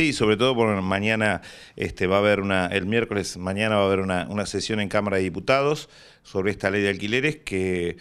Sí, sobre todo mañana este, va a haber una, el miércoles mañana va a haber una, sesión en Cámara de Diputados sobre esta ley de alquileres que,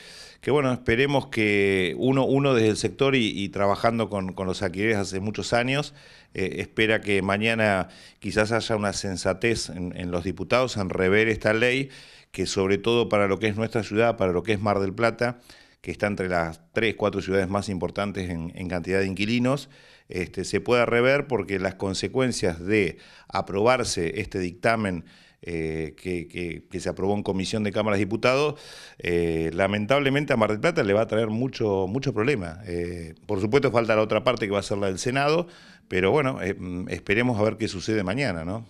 bueno, esperemos que uno, uno desde el sector y, trabajando con, los alquileres hace muchos años, eh, espera que mañana quizás haya una sensatez en los diputados en rever esta ley, que sobre todo para lo que es nuestra ciudad, para lo que es Mar del Plata, que está entre las tres, cuatro ciudades más importantes en, cantidad de inquilinos, este, se pueda rever porque las consecuencias de aprobarse este dictamen eh, que, que, se aprobó en comisión de Cámaras de Diputados, eh, lamentablemente a Mar del Plata le va a traer mucho, mucho problema. Eh, por supuesto falta la otra parte que va a ser la del Senado, pero bueno, mm, esperemos a ver qué sucede mañana, ¿no?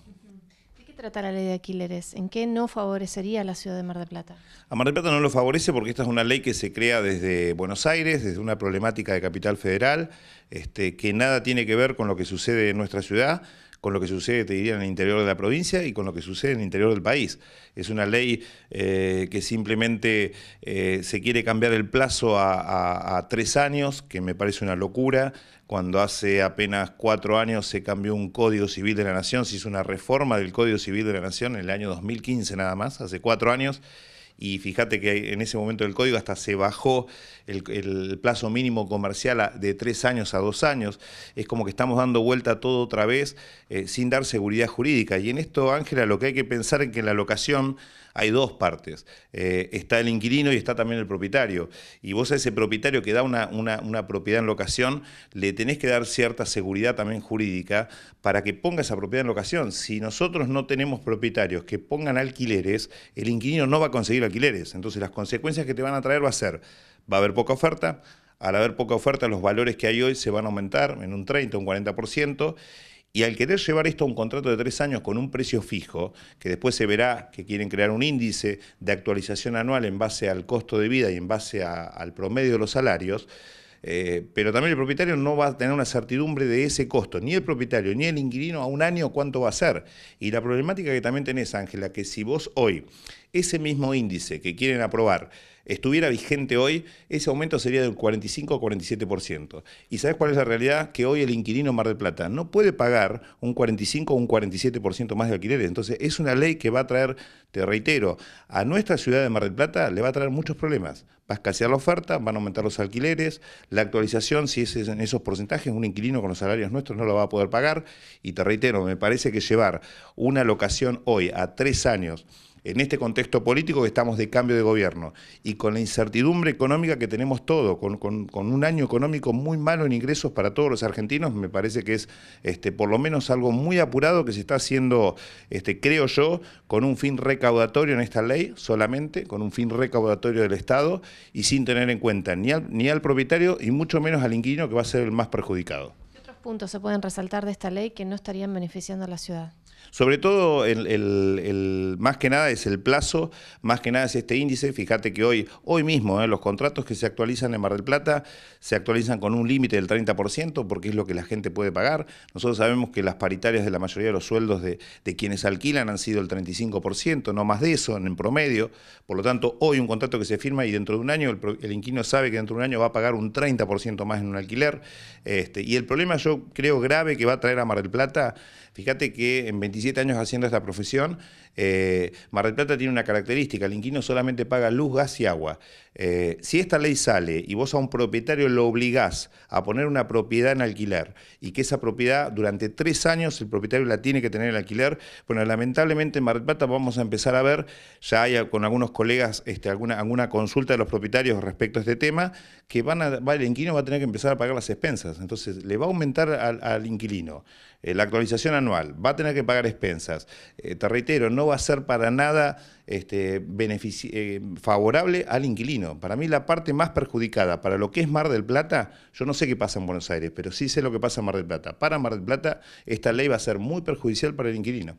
Tratar la ley de alquileres? ¿En qué no favorecería a la ciudad de Mar del Plata? A Mar del Plata no lo favorece porque esta es una ley que se crea desde Buenos Aires, desde una problemática de capital federal, este, que nada tiene que ver con lo que sucede en nuestra ciudad con lo que sucede, te diría, en el interior de la provincia y con lo que sucede en el interior del país. Es una ley eh, que simplemente eh, se quiere cambiar el plazo a, a tres años, que me parece una locura, cuando hace apenas cuatro años se cambió un Código Civil de la Nación, se hizo una reforma del Código Civil de la Nación en el año 2015 nada más, hace cuatro años, y fíjate que en ese momento del código hasta se bajó el, plazo mínimo comercial de tres años a dos años. Es como que estamos dando vuelta todo otra vez eh, sin dar seguridad jurídica. Y en esto, Ángela, lo que hay que pensar es que en la locación hay dos partes. Eh, está el inquilino y está también el propietario. Y vos a ese propietario que da una, una, propiedad en locación, le tenés que dar cierta seguridad también jurídica para que ponga esa propiedad en locación. Si nosotros no tenemos propietarios que pongan alquileres, el inquilino no va a conseguir alquileres. Entonces las consecuencias que te van a traer va a ser, va a haber poca oferta, al haber poca oferta los valores que hay hoy se van a aumentar en un 30, un 40%. Y al querer llevar esto a un contrato de tres años con un precio fijo, que después se verá que quieren crear un índice de actualización anual en base al costo de vida y en base al promedio de los salarios, eh, pero también el propietario no va a tener una certidumbre de ese costo, ni el propietario ni el inquilino a un año cuánto va a ser. Y la problemática que también tenés, Ángela, que si vos hoy ese mismo índice que quieren aprobar, estuviera vigente hoy, ese aumento sería del 45 o 47%. ¿Y sabes cuál es la realidad? Que hoy el inquilino Mar del Plata no puede pagar un 45 o un 47% más de alquileres. Entonces, es una ley que va a traer, te reitero, a nuestra ciudad de Mar del Plata le va a traer muchos problemas. Va a escasear la oferta, van a aumentar los alquileres, la actualización, si es en esos porcentajes, un inquilino con los salarios nuestros no lo va a poder pagar. Y te reitero, me parece que llevar una locación hoy a tres años, en este contexto político que estamos de cambio de gobierno y con la incertidumbre económica que tenemos todo, con, un año económico muy malo en ingresos para todos los argentinos, me parece que es este, por lo menos algo muy apurado que se está haciendo, este, creo yo, con un fin recaudatorio en esta ley solamente, con un fin recaudatorio del Estado y sin tener en cuenta ni al propietario y mucho menos al inquilino que va a ser el más perjudicado puntos se pueden resaltar de esta ley que no estarían beneficiando a la ciudad? Sobre todo, el, más que nada es el plazo, más que nada es este índice. Fíjate que hoy, hoy mismo, eh, los contratos que se actualizan en Mar del Plata se actualizan con un límite del 30%, porque es lo que la gente puede pagar. Nosotros sabemos que las paritarias de la mayoría de los sueldos de, quienes alquilan han sido el 35%, no más de eso en promedio. Por lo tanto, hoy un contrato que se firma y dentro de un año el, inquilino sabe que dentro de un año va a pagar un 30% más en un alquiler. Este, y el problema yo yo creo grave que va a traer a Mar del Plata. Fíjate que en 27 años haciendo esta profesión, eh, Mar del Plata tiene una característica, el inquilino solamente paga luz, gas y agua. Eh, si esta ley sale y vos a un propietario lo obligás a poner una propiedad en alquiler y que esa propiedad durante tres años el propietario la tiene que tener en alquiler, bueno, lamentablemente en Mar vamos a empezar a ver, ya hay con algunos colegas este, alguna, alguna consulta de los propietarios respecto a este tema, que van a, el inquilino va a tener que empezar a pagar las expensas, entonces le va a aumentar al, inquilino eh, la actualización anual, va a tener que pagar expensas. Eh, te reitero, no va a ser para nada este, eh, favorable al inquilino. Para mí la parte más perjudicada, para lo que es Mar del Plata, yo no sé qué pasa en Buenos Aires, pero sí sé lo que pasa en Mar del Plata. Para Mar del Plata, esta ley va a ser muy perjudicial para el inquilino.